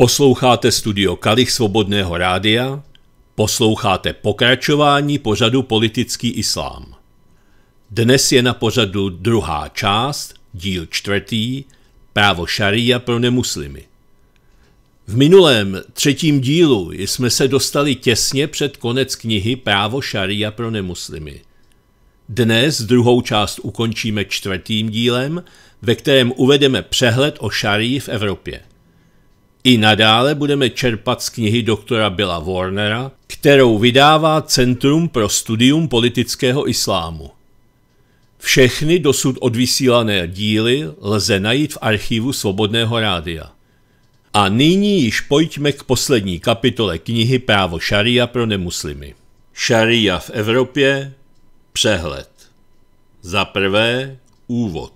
Posloucháte studio Kalich Svobodného rádia, posloucháte pokračování pořadu Politický islám. Dnes je na pořadu druhá část, díl čtvrtý, právo šaria pro nemuslimy. V minulém třetím dílu jsme se dostali těsně před konec knihy Právo šaria pro nemuslimy. Dnes druhou část ukončíme čtvrtým dílem, ve kterém uvedeme přehled o šarii v Evropě – i nadále budeme čerpat z knihy doktora Billa Warnera, kterou vydává Centrum pro studium politického islámu. Všechny dosud odvysílané díly lze najít v archivu Svobodného rádia. A nyní již pojďme k poslední kapitole knihy Právo šaria pro nemuslimy. Šaria v Evropě Přehled Za prvé úvod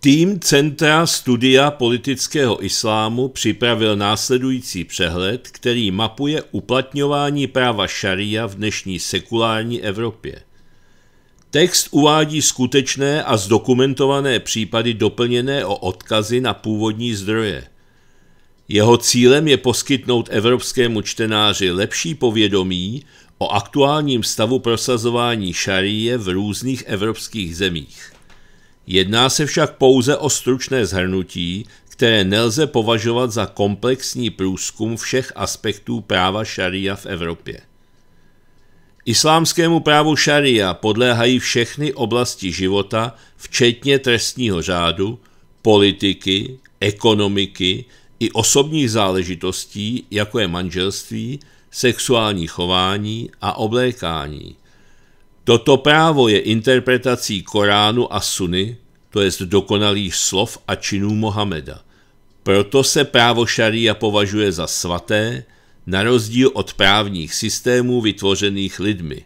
Tým Centra studia politického islámu připravil následující přehled, který mapuje uplatňování práva šaria v dnešní sekulární Evropě. Text uvádí skutečné a zdokumentované případy doplněné o odkazy na původní zdroje. Jeho cílem je poskytnout evropskému čtenáři lepší povědomí o aktuálním stavu prosazování šarie v různých evropských zemích. Jedná se však pouze o stručné zhrnutí, které nelze považovat za komplexní průzkum všech aspektů práva šaria v Evropě. Islámskému právu šaria podléhají všechny oblasti života, včetně trestního řádu, politiky, ekonomiky i osobních záležitostí, jako je manželství, sexuální chování a oblékání – Toto právo je interpretací Koránu a Suny, to jest dokonalých slov a činů Mohameda. Proto se právo šaria považuje za svaté, na rozdíl od právních systémů vytvořených lidmi.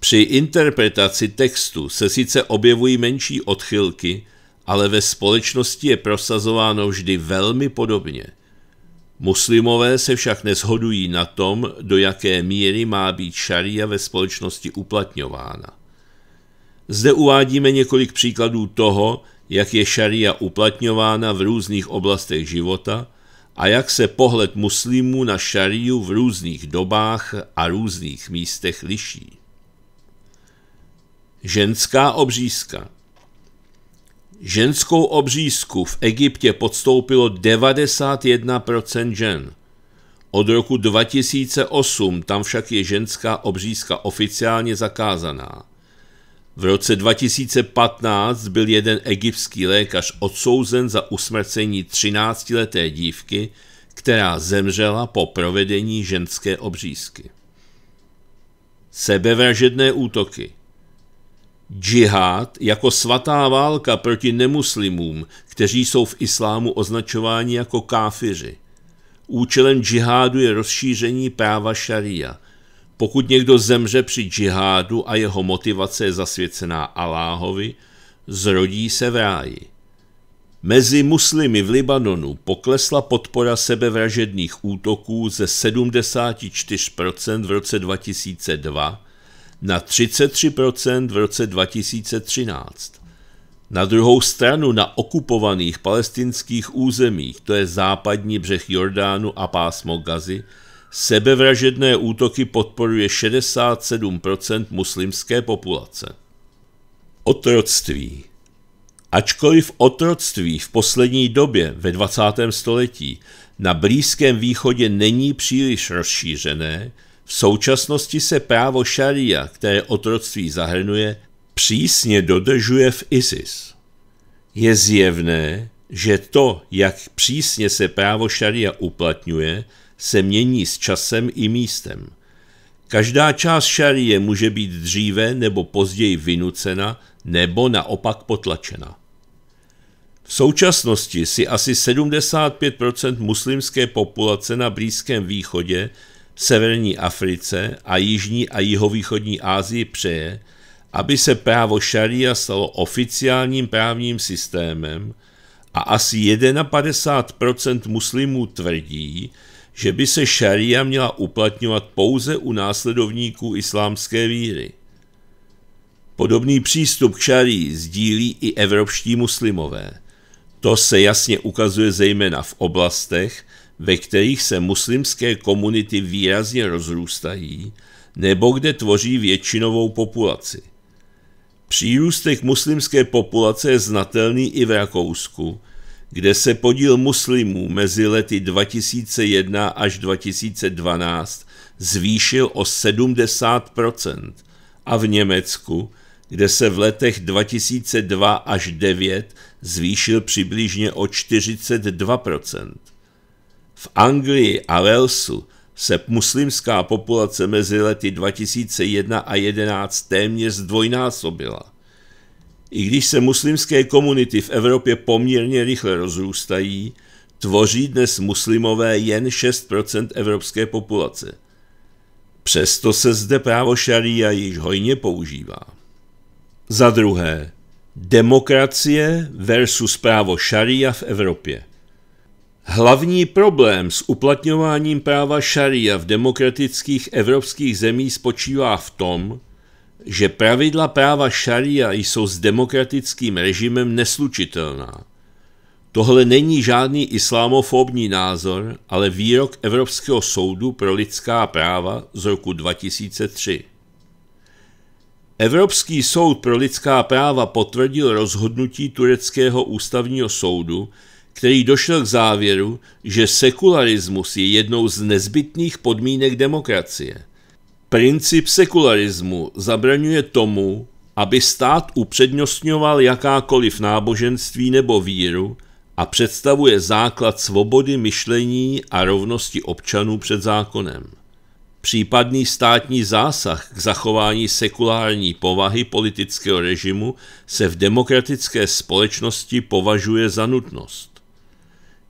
Při interpretaci textu se sice objevují menší odchylky, ale ve společnosti je prosazováno vždy velmi podobně – Muslimové se však neshodují na tom, do jaké míry má být šaria ve společnosti uplatňována. Zde uvádíme několik příkladů toho, jak je šaria uplatňována v různých oblastech života a jak se pohled muslimů na šariu v různých dobách a různých místech liší. Ženská obřízka – Ženskou obřízku v Egyptě podstoupilo 91% žen. Od roku 2008 tam však je ženská obřízka oficiálně zakázaná. V roce 2015 byl jeden egyptský lékař odsouzen za usmrcení 13-leté dívky, která zemřela po provedení ženské obřízky. Sebevražedné útoky Džihad jako svatá válka proti nemuslimům, kteří jsou v islámu označováni jako káfiři. Účelem džihádu je rozšíření práva šaria. Pokud někdo zemře při džihádu a jeho motivace je zasvěcená Aláhovi, zrodí se v ráji. Mezi muslimy v Libanonu poklesla podpora sebevražedných útoků ze 74% v roce 2002 na 33% v roce 2013. Na druhou stranu na okupovaných palestinských územích, to je západní břeh Jordánu a pásmo Gazy, sebevražedné útoky podporuje 67% muslimské populace. Otroctví Ačkoliv otroctví v poslední době ve 20. století na Blízkém východě není příliš rozšířené, v současnosti se právo šaria, které otroctví zahrnuje, přísně dodržuje v ISIS. Je zjevné, že to, jak přísně se právo šaria uplatňuje, se mění s časem i místem. Každá část šarie může být dříve nebo později vynucena nebo naopak potlačena. V současnosti si asi 75 muslimské populace na Blízkém východě Severní Africe a Jižní a Jihovýchodní Asii přeje, aby se právo šaria stalo oficiálním právním systémem a asi 51% muslimů tvrdí, že by se šaria měla uplatňovat pouze u následovníků islámské víry. Podobný přístup k šarii sdílí i evropští muslimové. To se jasně ukazuje zejména v oblastech, ve kterých se muslimské komunity výrazně rozrůstají nebo kde tvoří většinovou populaci. Přírůstek muslimské populace je znatelný i v Rakousku, kde se podíl muslimů mezi lety 2001 až 2012 zvýšil o 70 a v Německu, kde se v letech 2002 až 2009 zvýšil přibližně o 42 v Anglii a Walesu se muslimská populace mezi lety 2001 a 2011 téměř zdvojnásobila. I když se muslimské komunity v Evropě poměrně rychle rozrůstají, tvoří dnes muslimové jen 6% evropské populace. Přesto se zde právo šaria již hojně používá. Za druhé, demokracie versus právo šaria v Evropě – Hlavní problém s uplatňováním práva šaria v demokratických evropských zemích spočívá v tom, že pravidla práva šaria jsou s demokratickým režimem neslučitelná. Tohle není žádný islámofobní názor, ale výrok Evropského soudu pro lidská práva z roku 2003. Evropský soud pro lidská práva potvrdil rozhodnutí tureckého ústavního soudu, který došel k závěru, že sekularismus je jednou z nezbytných podmínek demokracie. Princip sekularismu zabraňuje tomu, aby stát upřednostňoval jakákoliv náboženství nebo víru a představuje základ svobody myšlení a rovnosti občanů před zákonem. Případný státní zásah k zachování sekulární povahy politického režimu se v demokratické společnosti považuje za nutnost.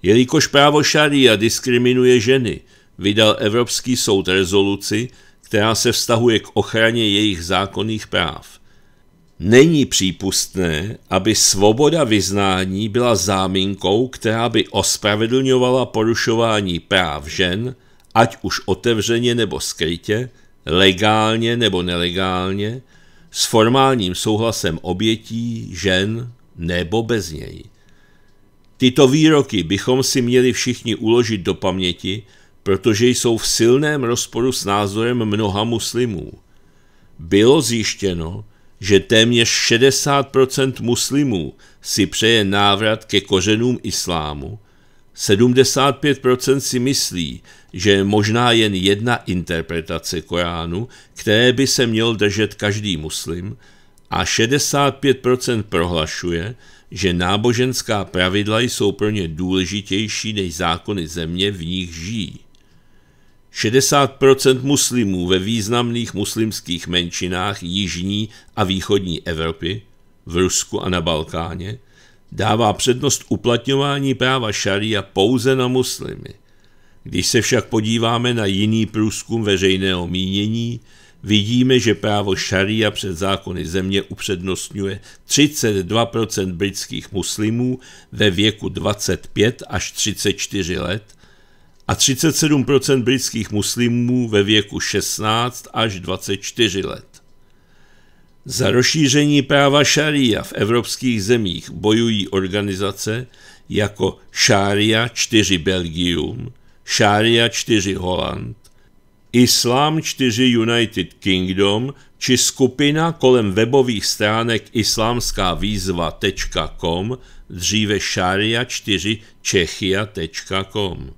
Jelikož právo šaria diskriminuje ženy, vydal Evropský soud rezoluci, která se vztahuje k ochraně jejich zákonných práv. Není přípustné, aby svoboda vyznání byla záminkou, která by ospravedlňovala porušování práv žen, ať už otevřeně nebo skrytě, legálně nebo nelegálně, s formálním souhlasem obětí, žen nebo bez něj. Tyto výroky bychom si měli všichni uložit do paměti, protože jsou v silném rozporu s názorem mnoha muslimů. Bylo zjištěno, že téměř 60% muslimů si přeje návrat ke kořenům islámu, 75% si myslí, že je možná jen jedna interpretace Koránu, které by se měl držet každý muslim, a 65% prohlašuje, že náboženská pravidla jsou pro ně důležitější než zákony země, v nich žijí. 60 muslimů ve významných muslimských menšinách jižní a východní Evropy, v Rusku a na Balkáně, dává přednost uplatňování práva šaria pouze na muslimy. Když se však podíváme na jiný průzkum veřejného mínění, vidíme, že právo šaria před zákony země upřednostňuje 32% britských muslimů ve věku 25 až 34 let a 37% britských muslimů ve věku 16 až 24 let. Za rozšíření práva šaria v evropských zemích bojují organizace jako Šária 4 Belgium, Šária 4 Holand, Islám 4 United Kingdom či skupina kolem webových stránek islámskávýzva.com, dříve šaria 4 čechia.com.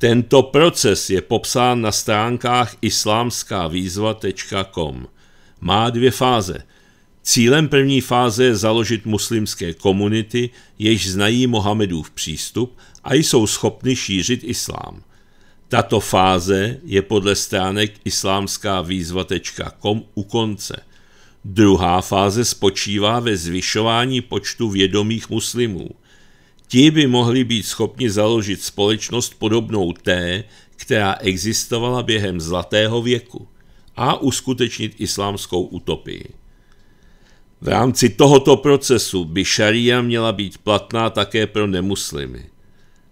Tento proces je popsán na stránkách islámskávýzva.com. Má dvě fáze. Cílem první fáze je založit muslimské komunity, jež znají Mohamedův přístup a jsou schopny šířit islám. Tato fáze je podle stránek islámská výzva.com u konce. Druhá fáze spočívá ve zvyšování počtu vědomých muslimů. Ti by mohli být schopni založit společnost podobnou té, která existovala během Zlatého věku a uskutečnit islámskou utopii. V rámci tohoto procesu by šaria měla být platná také pro nemuslimy.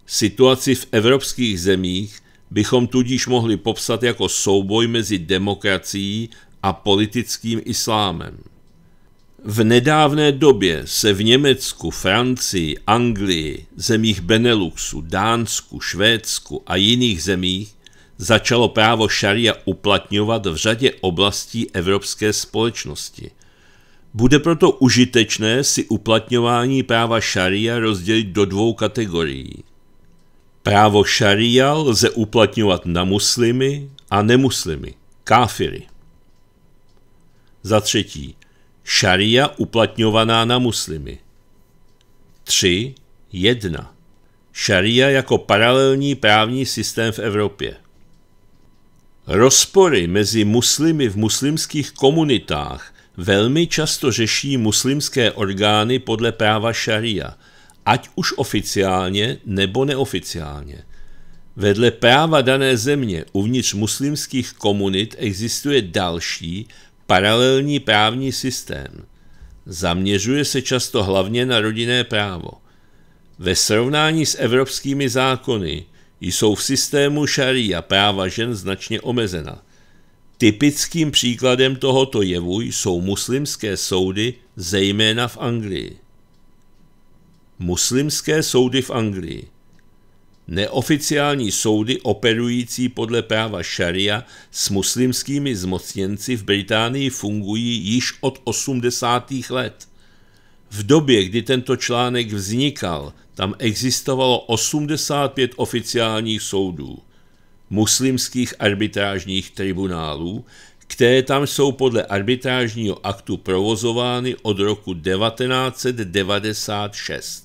Situaci v evropských zemích bychom tudíž mohli popsat jako souboj mezi demokracií a politickým islámem. V nedávné době se v Německu, Francii, Anglii, zemích Beneluxu, Dánsku, Švédsku a jiných zemích začalo právo šaria uplatňovat v řadě oblastí evropské společnosti. Bude proto užitečné si uplatňování práva šaria rozdělit do dvou kategorií – Právo šaria lze uplatňovat na muslimy a nemuslimy, káfiry. Za třetí, šaria uplatňovaná na muslimy. 3. 1. Šaria jako paralelní právní systém v Evropě. Rozpory mezi muslimy v muslimských komunitách velmi často řeší muslimské orgány podle práva šaria – ať už oficiálně nebo neoficiálně. Vedle práva dané země uvnitř muslimských komunit existuje další paralelní právní systém. Zaměřuje se často hlavně na rodinné právo. Ve srovnání s evropskými zákony jsou v systému šarí a práva žen značně omezena. Typickým příkladem tohoto jevu jsou muslimské soudy, zejména v Anglii. Muslimské soudy v Anglii. Neoficiální soudy operující podle práva šaria s muslimskými zmocněnci v Británii fungují již od 80. let. V době, kdy tento článek vznikal, tam existovalo 85 oficiálních soudů, muslimských arbitrážních tribunálů, které tam jsou podle arbitrážního aktu provozovány od roku 1996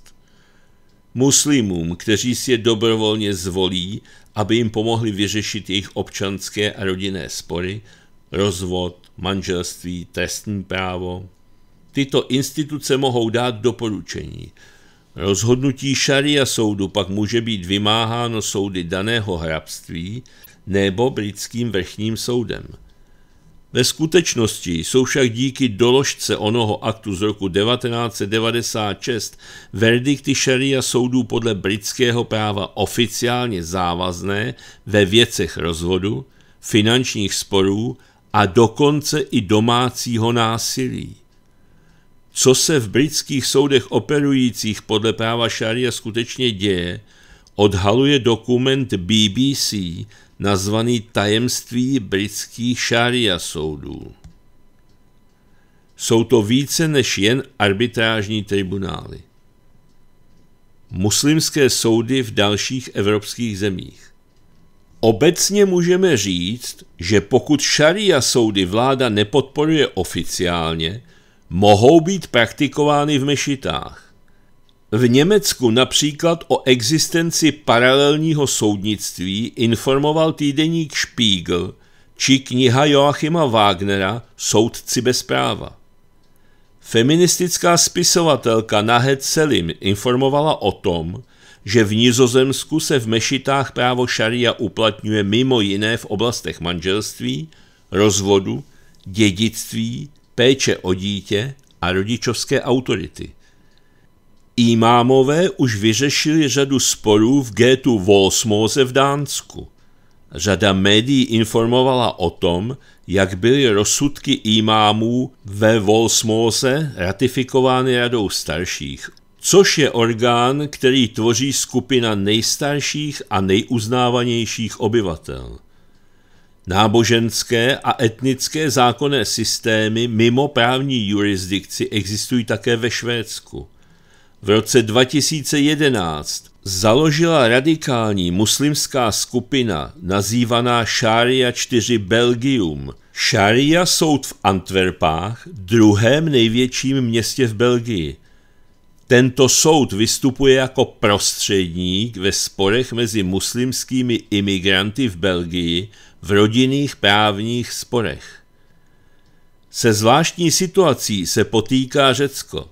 muslimům, kteří si je dobrovolně zvolí, aby jim pomohli vyřešit jejich občanské a rodinné spory, rozvod, manželství, trestní právo. Tyto instituce mohou dát doporučení. Rozhodnutí šaria soudu pak může být vymáháno soudy daného hrabství nebo britským vrchním soudem – ve skutečnosti jsou však díky doložce onoho aktu z roku 1996 verdikty šaria soudů podle britského práva oficiálně závazné ve věcech rozvodu, finančních sporů a dokonce i domácího násilí. Co se v britských soudech operujících podle práva šaria skutečně děje, odhaluje dokument BBC nazvaný Tajemství britských šária soudů. Jsou to více než jen arbitrážní tribunály. Muslimské soudy v dalších evropských zemích. Obecně můžeme říct, že pokud šaria soudy vláda nepodporuje oficiálně, mohou být praktikovány v mešitách. V Německu například o existenci paralelního soudnictví informoval týdeník Spiegel či kniha Joachima Wagnera Soudci bez práva. Feministická spisovatelka Nahed Selim informovala o tom, že v Nizozemsku se v mešitách právo šaria uplatňuje mimo jiné v oblastech manželství, rozvodu, dědictví, péče o dítě a rodičovské autority. Imámové už vyřešili řadu sporů v gétu Volsmose v Dánsku. Řada médií informovala o tom, jak byly rozsudky imámů ve Volsmose ratifikovány radou starších, což je orgán, který tvoří skupina nejstarších a nejuznávanějších obyvatel. Náboženské a etnické zákonné systémy mimo právní jurisdikci existují také ve Švédsku – v roce 2011 založila radikální muslimská skupina nazývaná Šária 4 Belgium. Šária soud v Antwerpách, druhém největším městě v Belgii. Tento soud vystupuje jako prostředník ve sporech mezi muslimskými imigranty v Belgii v rodinných právních sporech. Se zvláštní situací se potýká Řecko.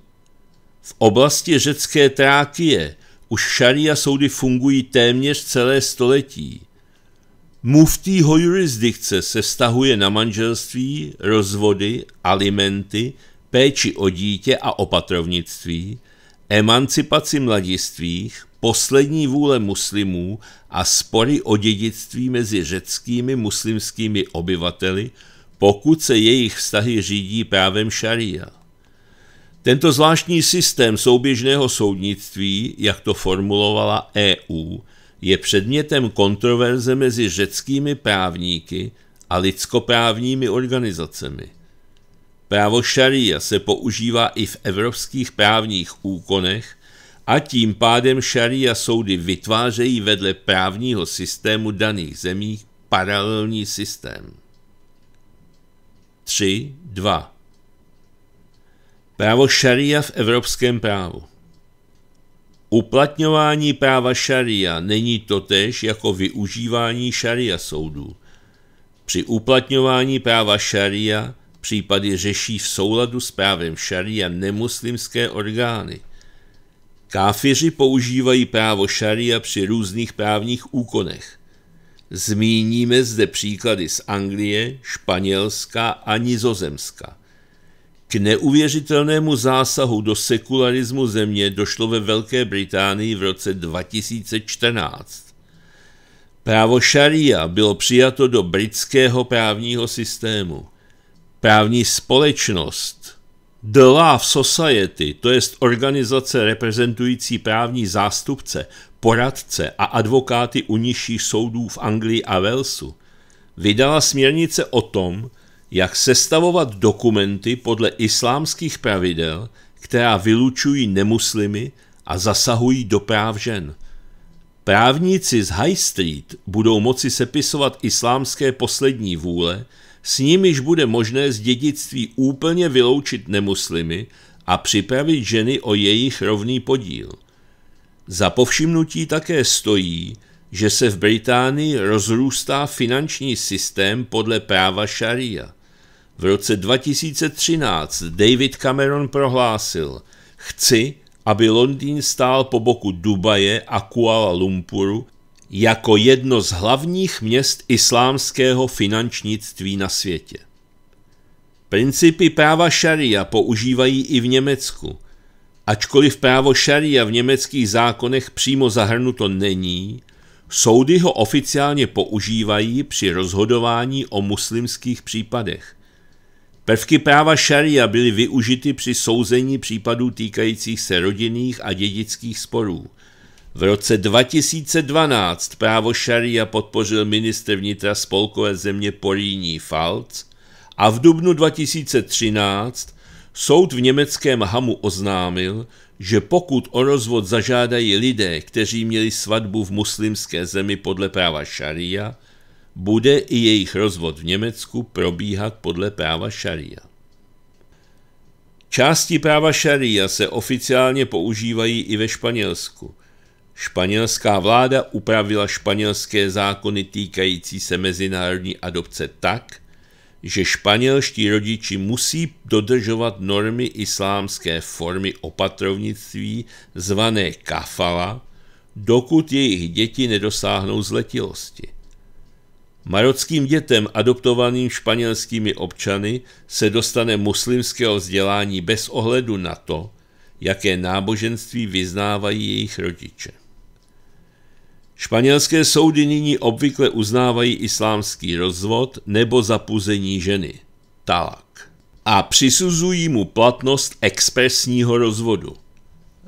V oblasti řecké Trákie už šaria soudy fungují téměř celé století. Muftího jurisdikce se vztahuje na manželství, rozvody, alimenty, péči o dítě a opatrovnictví, emancipaci mladistvích, poslední vůle muslimů a spory o dědictví mezi řeckými muslimskými obyvateli, pokud se jejich vztahy řídí právem šaria. Tento zvláštní systém souběžného soudnictví, jak to formulovala EU, je předmětem kontroverze mezi řeckými právníky a lidskoprávními organizacemi. Právo šaria se používá i v evropských právních úkonech a tím pádem šaria soudy vytvářejí vedle právního systému daných zemí paralelní systém. 2, Právo šaria v evropském právu. Uplatňování práva šaria není totéž jako využívání šaria soudů. Při uplatňování práva šaria případy řeší v souladu s právem šaria nemuslimské orgány. Káfiři používají právo šaria při různých právních úkonech. Zmíníme zde příklady z Anglie, Španělska a Nizozemska. K neuvěřitelnému zásahu do sekularismu země došlo ve Velké Británii v roce 2014. Právo šaria bylo přijato do britského právního systému. Právní společnost The Law Society, to jest organizace reprezentující právní zástupce, poradce a advokáty u nižších soudů v Anglii a Walesu, vydala směrnice o tom, jak sestavovat dokumenty podle islámských pravidel, která vylučují nemuslimy a zasahují do práv žen. Právníci z High Street budou moci sepisovat islámské poslední vůle, s nimiž bude možné z dědictví úplně vyloučit nemuslimy a připravit ženy o jejich rovný podíl. Za povšimnutí také stojí, že se v Británii rozrůstá finanční systém podle práva šaria. V roce 2013 David Cameron prohlásil, chci, aby Londýn stál po boku Dubaje a Kuala Lumpuru jako jedno z hlavních měst islámského finančnictví na světě. Principy práva šaria používají i v Německu. Ačkoliv právo šaria v německých zákonech přímo zahrnuto není, soudy ho oficiálně používají při rozhodování o muslimských případech. Prvky práva šaria byly využity při souzení případů týkajících se rodinných a dědických sporů. V roce 2012 právo šaria podpořil ministr vnitra spolkové země Poríní Falc a v dubnu 2013 soud v německém Hamu oznámil, že pokud o rozvod zažádají lidé, kteří měli svatbu v muslimské zemi podle práva šaria, bude i jejich rozvod v Německu probíhat podle práva šaria. Části práva šaria se oficiálně používají i ve Španělsku. Španělská vláda upravila španělské zákony týkající se mezinárodní adopce tak, že španělští rodiči musí dodržovat normy islámské formy opatrovnictví zvané kafala, dokud jejich děti nedosáhnou zletilosti. Marockým dětem adoptovaným španělskými občany se dostane muslimského vzdělání bez ohledu na to, jaké náboženství vyznávají jejich rodiče. Španělské soudy nyní obvykle uznávají islámský rozvod nebo zapuzení ženy, talak, a přisuzují mu platnost expresního rozvodu.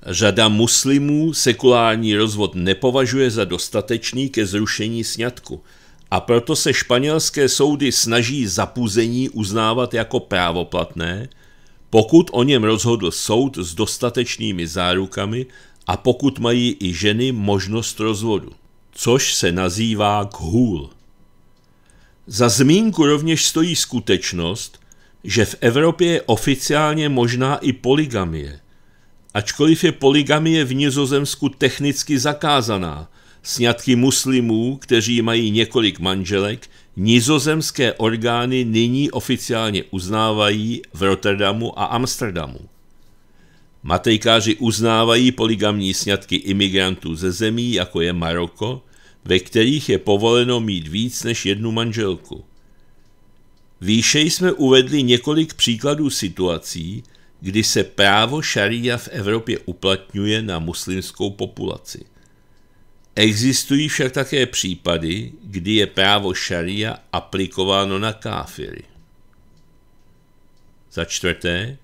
Řada muslimů sekulární rozvod nepovažuje za dostatečný ke zrušení sňatku – a proto se španělské soudy snaží zapuzení uznávat jako právoplatné, pokud o něm rozhodl soud s dostatečnými zárukami a pokud mají i ženy možnost rozvodu, což se nazývá khul. Za zmínku rovněž stojí skutečnost, že v Evropě je oficiálně možná i poligamie, ačkoliv je poligamie v Nizozemsku technicky zakázaná – sňatky muslimů, kteří mají několik manželek, nizozemské orgány nyní oficiálně uznávají v Rotterdamu a Amsterdamu. Matejkáři uznávají poligamní sňatky imigrantů ze zemí, jako je Maroko, ve kterých je povoleno mít víc než jednu manželku. Výše jsme uvedli několik příkladů situací, kdy se právo šaria v Evropě uplatňuje na muslimskou populaci. Existují však také případy, kdy je právo šaria aplikováno na káfiry. Za čtvrté,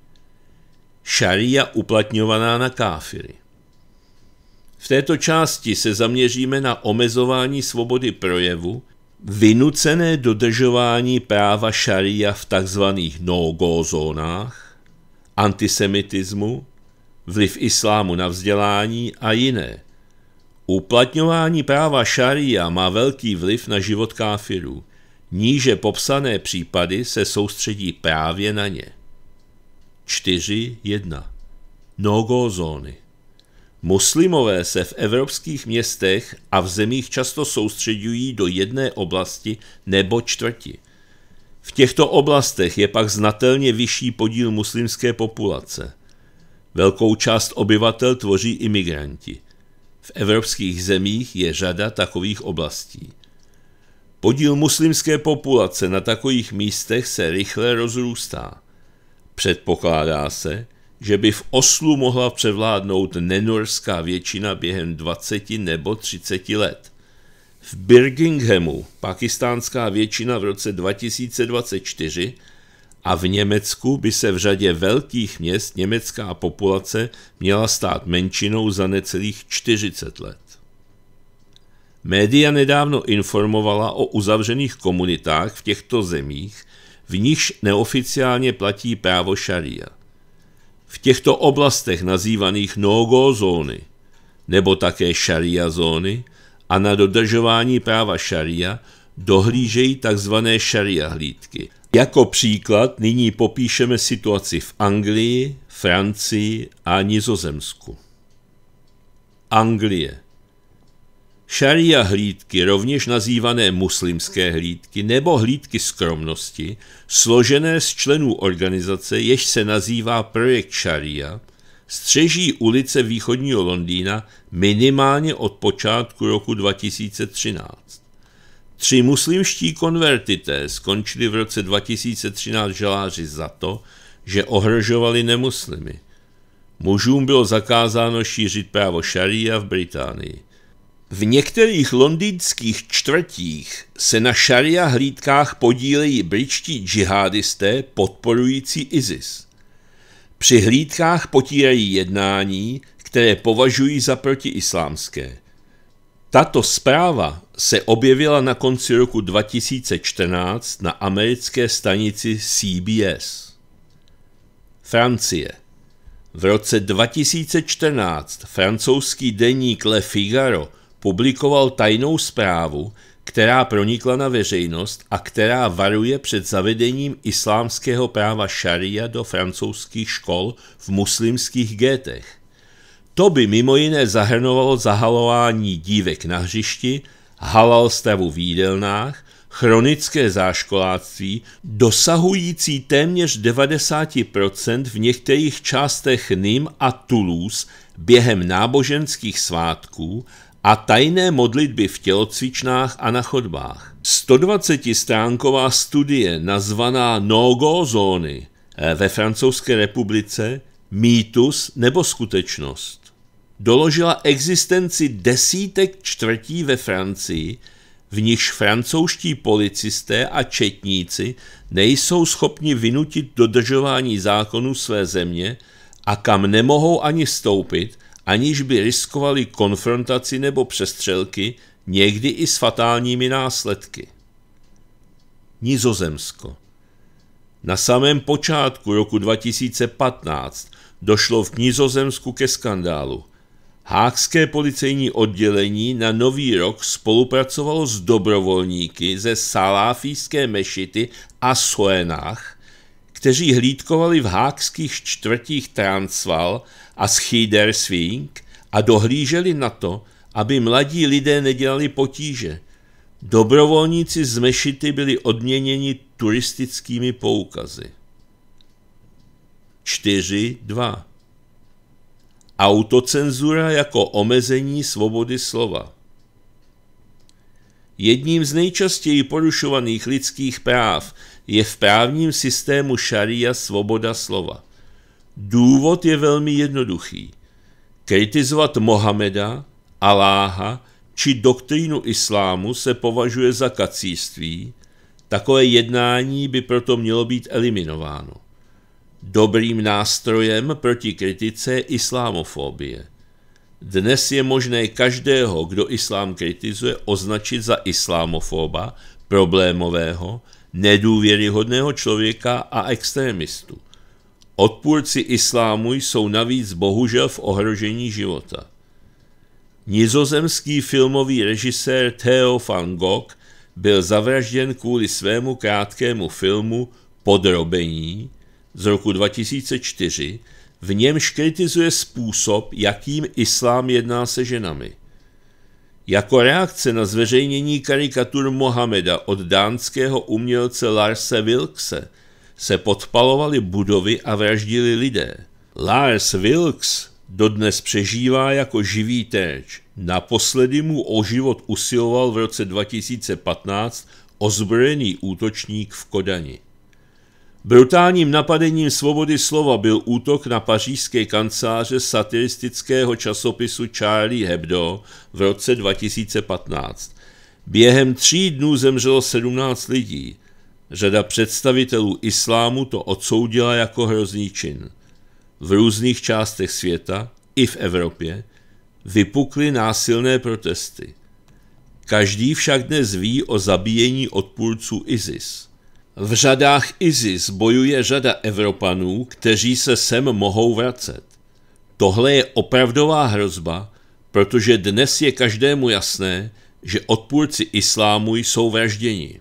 šaria uplatňovaná na káfiry. V této části se zaměříme na omezování svobody projevu, vynucené dodržování práva šaria v tzv. no-go zónách, antisemitismu, vliv islámu na vzdělání a jiné. Uplatňování práva šaria má velký vliv na život káfirů. Níže popsané případy se soustředí právě na ně. 4.1. No-go zóny. Muslimové se v evropských městech a v zemích často soustředují do jedné oblasti nebo čtvrti. V těchto oblastech je pak znatelně vyšší podíl muslimské populace. Velkou část obyvatel tvoří imigranti. V evropských zemích je řada takových oblastí. Podíl muslimské populace na takových místech se rychle rozrůstá. Předpokládá se, že by v Oslu mohla převládnout nenorská většina během 20 nebo 30 let. V Birminghamu pakistánská většina v roce 2024 a v Německu by se v řadě velkých měst německá populace měla stát menšinou za necelých 40 let. Média nedávno informovala o uzavřených komunitách v těchto zemích, v nichž neoficiálně platí právo šaria. V těchto oblastech nazývaných no-go zóny, nebo také šaria zóny, a na dodržování práva šaria dohlížejí tzv. šaria hlídky – jako příklad nyní popíšeme situaci v Anglii, Francii a Nizozemsku. Anglie. Šaria hlídky, rovněž nazývané muslimské hlídky nebo hlídky skromnosti, složené z členů organizace, jež se nazývá Projekt Šaria, střeží ulice východního Londýna minimálně od počátku roku 2013. Tři muslimští konvertité skončili v roce 2013 žaláři za to, že ohrožovali nemuslimy. Mužům bylo zakázáno šířit právo šaria v Británii. V některých londýnských čtvrtích se na šaria hlídkách podílejí britští džihadisté podporující ISIS. Při hlídkách potírají jednání, které považují za protiislámské. Tato zpráva se objevila na konci roku 2014 na americké stanici CBS. Francie. V roce 2014 francouzský deník Le Figaro publikoval tajnou zprávu, která pronikla na veřejnost a která varuje před zavedením islámského práva šaria do francouzských škol v muslimských gétech – to by mimo jiné zahrnovalo zahalování dívek na hřišti, halal stavu v jídelnách, chronické záškoláctví, dosahující téměř 90% v některých částech Nym a Toulouse během náboženských svátků a tajné modlitby v tělocvičnách a na chodbách. 120-stránková studie nazvaná No-Go zóny eh, ve Francouzské republice Mýtus nebo skutečnost doložila existenci desítek čtvrtí ve Francii, v nichž francouzští policisté a četníci nejsou schopni vynutit dodržování zákonů své země a kam nemohou ani stoupit, aniž by riskovali konfrontaci nebo přestřelky, někdy i s fatálními následky. Nizozemsko. Na samém počátku roku 2015 došlo v Nizozemsku ke skandálu – Hákské policejní oddělení na Nový rok spolupracovalo s dobrovolníky ze saláfijské mešity a Soenách, kteří hlídkovali v hákských čtvrtích Transval a Schiedersving a dohlíželi na to, aby mladí lidé nedělali potíže. Dobrovolníci z Mešity byli odměněni turistickými poukazy. 4.2 Autocenzura jako omezení svobody slova. Jedním z nejčastěji porušovaných lidských práv je v právním systému šaria svoboda slova. Důvod je velmi jednoduchý. Kritizovat Mohameda, Aláha či doktrínu islámu se považuje za kacíství, takové jednání by proto mělo být eliminováno dobrým nástrojem proti kritice islámofobie. Dnes je možné každého, kdo islám kritizuje, označit za islámofoba, problémového, nedůvěryhodného člověka a extremistu. Odpůrci islámu jsou navíc bohužel v ohrožení života. Nizozemský filmový režisér Theo van Gogh byl zavražděn kvůli svému krátkému filmu Podrobení, z roku 2004, v němž kritizuje způsob, jakým islám jedná se ženami. Jako reakce na zveřejnění karikatur Mohameda od dánského umělce Larse Wilkse se podpalovaly budovy a vraždili lidé. Lars Wilks dodnes přežívá jako živý terč. Naposledy mu o život usiloval v roce 2015 ozbrojený útočník v Kodani. Brutálním napadením svobody slova byl útok na pařížské kanceláře satiristického časopisu Charlie Hebdo v roce 2015. Během tří dnů zemřelo 17 lidí. Řada představitelů islámu to odsoudila jako hrozný čin. V různých částech světa, i v Evropě, vypukly násilné protesty. Každý však dnes ví o zabíjení odpůrců ISIS – v řadách ISIS bojuje řada Evropanů, kteří se sem mohou vracet. Tohle je opravdová hrozba, protože dnes je každému jasné, že odpůrci islámu jsou vražděni.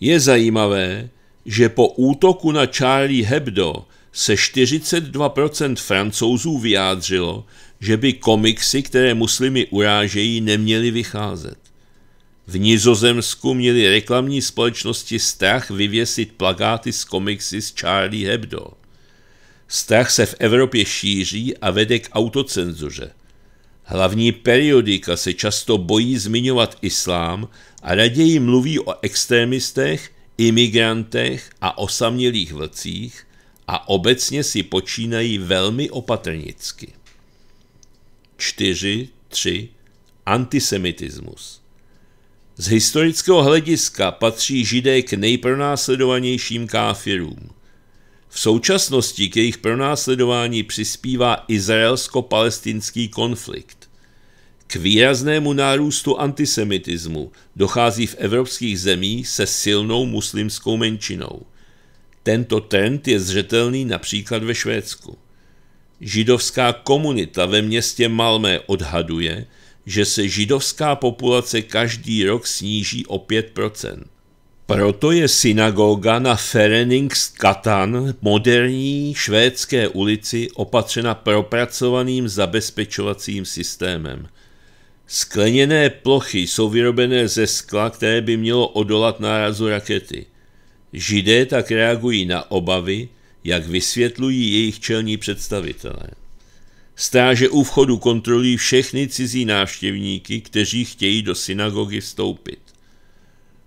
Je zajímavé, že po útoku na Charlie Hebdo se 42% francouzů vyjádřilo, že by komiksy, které muslimy urážejí, neměly vycházet. V Nizozemsku měly reklamní společnosti strach vyvěsit plagáty z komiksy z Charlie Hebdo. Strach se v Evropě šíří a vede k autocenzuře. Hlavní periodika se často bojí zmiňovat islám a raději mluví o extremistech, imigrantech a osamělých vlcích a obecně si počínají velmi opatrnicky. 4. 3. Antisemitismus z historického hlediska patří židé k nejpronásledovanějším káfirům. V současnosti k jejich pronásledování přispívá izraelsko-palestinský konflikt. K výraznému nárůstu antisemitismu dochází v evropských zemích se silnou muslimskou menšinou. Tento trend je zřetelný například ve Švédsku. Židovská komunita ve městě Malmé odhaduje, že se židovská populace každý rok sníží o 5%. Proto je synagoga na Fereningskatan, moderní švédské ulici, opatřena propracovaným zabezpečovacím systémem. Skleněné plochy jsou vyrobené ze skla, které by mělo odolat nárazu rakety. Židé tak reagují na obavy, jak vysvětlují jejich čelní představitelé. Stráže u vchodu kontrolují všechny cizí návštěvníky, kteří chtějí do synagogy vstoupit.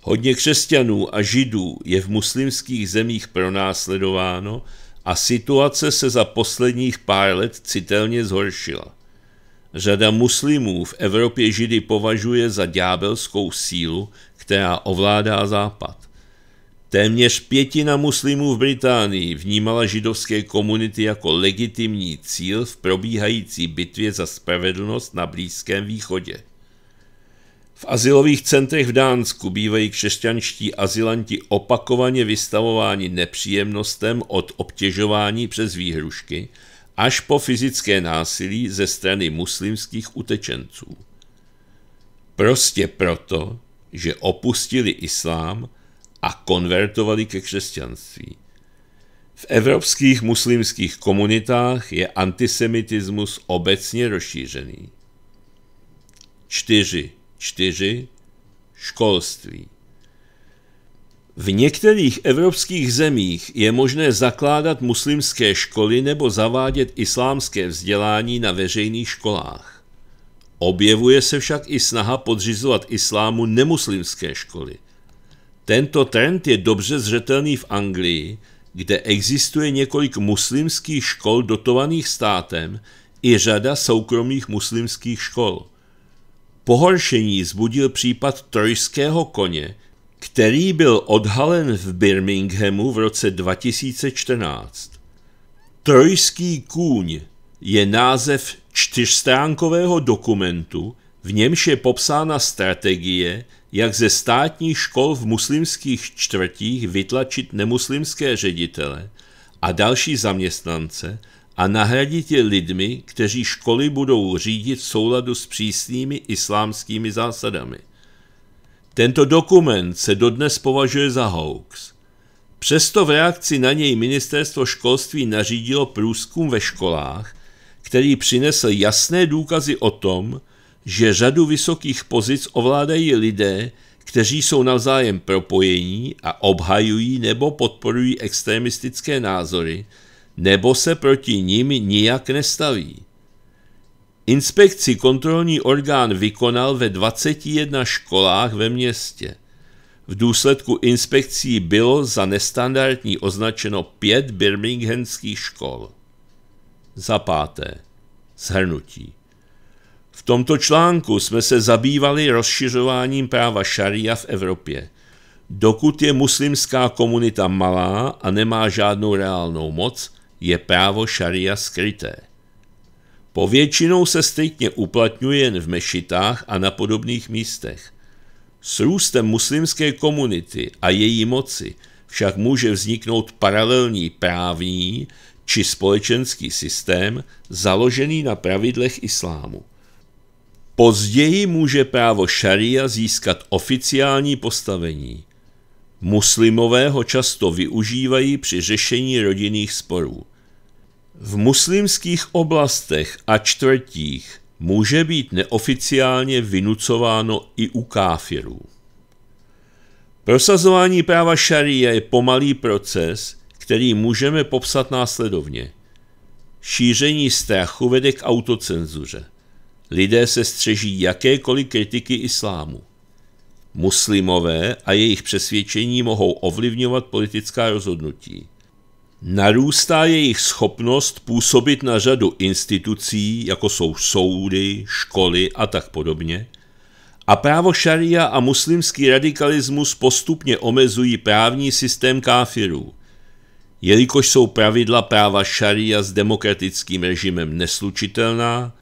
Hodně křesťanů a židů je v muslimských zemích pronásledováno a situace se za posledních pár let citelně zhoršila. Řada muslimů v Evropě židy považuje za ďábelskou sílu, která ovládá západ. Téměř pětina muslimů v Británii vnímala židovské komunity jako legitimní cíl v probíhající bitvě za spravedlnost na Blízkém východě. V asilových centrech v Dánsku bývají křesťanští azilanti opakovaně vystavováni nepříjemnostem od obtěžování přes výhrušky až po fyzické násilí ze strany muslimských utečenců. Prostě proto, že opustili islám a konvertovali ke křesťanství. V evropských muslimských komunitách je antisemitismus obecně rozšířený. 4. 4. Školství. V některých evropských zemích je možné zakládat muslimské školy nebo zavádět islámské vzdělání na veřejných školách. Objevuje se však i snaha podřizovat islámu nemuslimské školy – tento trend je dobře zřetelný v Anglii, kde existuje několik muslimských škol dotovaných státem i řada soukromých muslimských škol. Pohoršení zbudil případ trojského koně, který byl odhalen v Birminghamu v roce 2014. Trojský kůň je název čtyřstránkového dokumentu, v němž je popsána strategie, jak ze státních škol v muslimských čtvrtích vytlačit nemuslimské ředitele a další zaměstnance a nahradit je lidmi, kteří školy budou řídit v souladu s přísnými islámskými zásadami. Tento dokument se dodnes považuje za hoax. Přesto v reakci na něj ministerstvo školství nařídilo průzkum ve školách, který přinesl jasné důkazy o tom, že řadu vysokých pozic ovládají lidé, kteří jsou navzájem propojení a obhajují nebo podporují extremistické názory, nebo se proti nimi nijak nestaví. Inspekci kontrolní orgán vykonal ve 21 školách ve městě. V důsledku inspekcí bylo za nestandardní označeno pět birminghamských škol. Za páté. Zhrnutí. V tomto článku jsme se zabývali rozšiřováním práva šaria v Evropě. Dokud je muslimská komunita malá a nemá žádnou reálnou moc, je právo šaria skryté. Povětšinou se striktně uplatňuje jen v mešitách a na podobných místech. S růstem muslimské komunity a její moci však může vzniknout paralelní právní či společenský systém založený na pravidlech islámu. Později může právo šaria získat oficiální postavení. Muslimové ho často využívají při řešení rodinných sporů. V muslimských oblastech a čtvrtích může být neoficiálně vynucováno i u káfirů. Prosazování práva šaria je pomalý proces, který můžeme popsat následovně. Šíření strachu vede k autocenzuře. Lidé se střeží jakékoliv kritiky islámu. Muslimové a jejich přesvědčení mohou ovlivňovat politická rozhodnutí. Narůstá jejich schopnost působit na řadu institucí, jako jsou soudy, školy a tak podobně, a právo šaria a muslimský radikalismus postupně omezují právní systém káfirů. Jelikož jsou pravidla práva šaria s demokratickým režimem neslučitelná,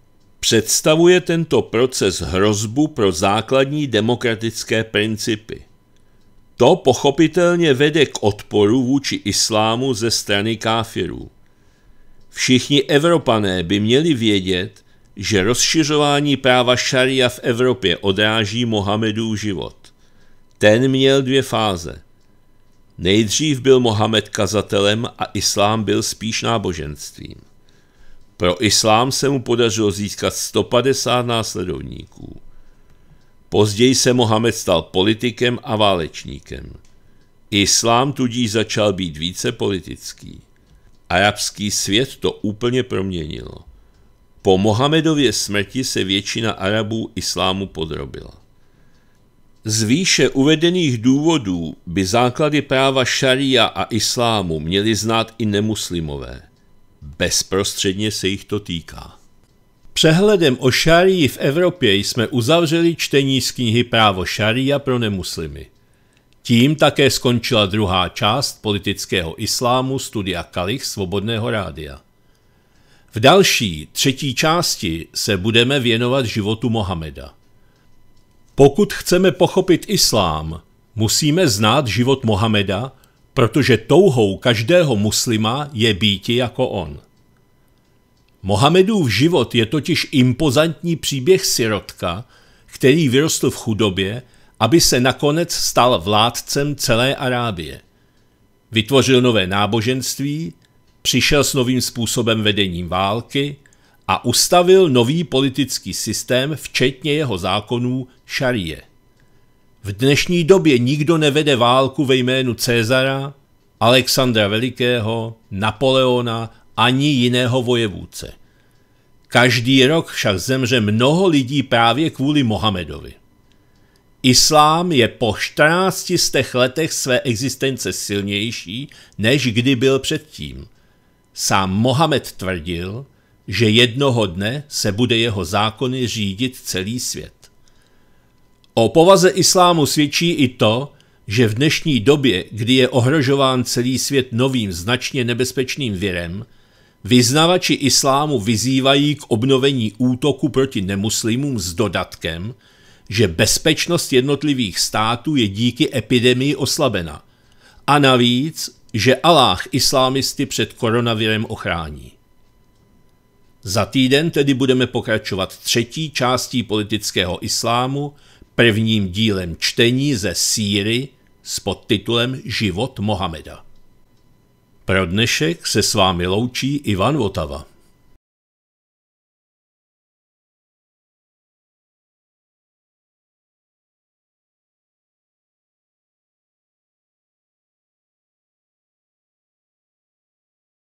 Představuje tento proces hrozbu pro základní demokratické principy. To pochopitelně vede k odporu vůči islámu ze strany káfirů. Všichni Evropané by měli vědět, že rozšiřování práva šaria v Evropě odráží Mohamedův život. Ten měl dvě fáze. Nejdřív byl Mohamed kazatelem a islám byl spíš náboženstvím. Pro islám se mu podařilo získat 150 následovníků. Později se Mohamed stal politikem a válečníkem. Islám tudíž začal být více politický. Arabský svět to úplně proměnilo. Po Mohamedově smrti se většina Arabů islámu podrobila. Z výše uvedených důvodů by základy práva šaria a islámu měli znát i nemuslimové – bezprostředně se jich to týká. Přehledem o šarii v Evropě jsme uzavřeli čtení z knihy Právo šaria pro nemuslimy. Tím také skončila druhá část politického islámu studia Kalich Svobodného rádia. V další, třetí části se budeme věnovat životu Mohameda. Pokud chceme pochopit islám, musíme znát život Mohameda protože touhou každého muslima je býti jako on. Mohamedův život je totiž impozantní příběh sirotka, který vyrostl v chudobě, aby se nakonec stal vládcem celé Arábie. Vytvořil nové náboženství, přišel s novým způsobem vedením války a ustavil nový politický systém, včetně jeho zákonů šarie. V dnešní době nikdo nevede válku ve jménu Cezara, Alexandra Velikého, Napoleona ani jiného vojevůdce. Každý rok však zemře mnoho lidí právě kvůli Mohamedovi. Islám je po 14 letech své existence silnější, než kdy byl předtím. Sám Mohamed tvrdil, že jednoho dne se bude jeho zákony řídit celý svět. O povaze islámu svědčí i to, že v dnešní době, kdy je ohrožován celý svět novým značně nebezpečným virem, vyznavači islámu vyzývají k obnovení útoku proti nemuslimům s dodatkem, že bezpečnost jednotlivých států je díky epidemii oslabena. A navíc, že Aláh islámisty před koronavirem ochrání. Za týden tedy budeme pokračovat třetí částí politického islámu, prvním dílem čtení ze síry s podtitulem Život Mohameda. Pro dnešek se s vámi loučí Ivan Votava.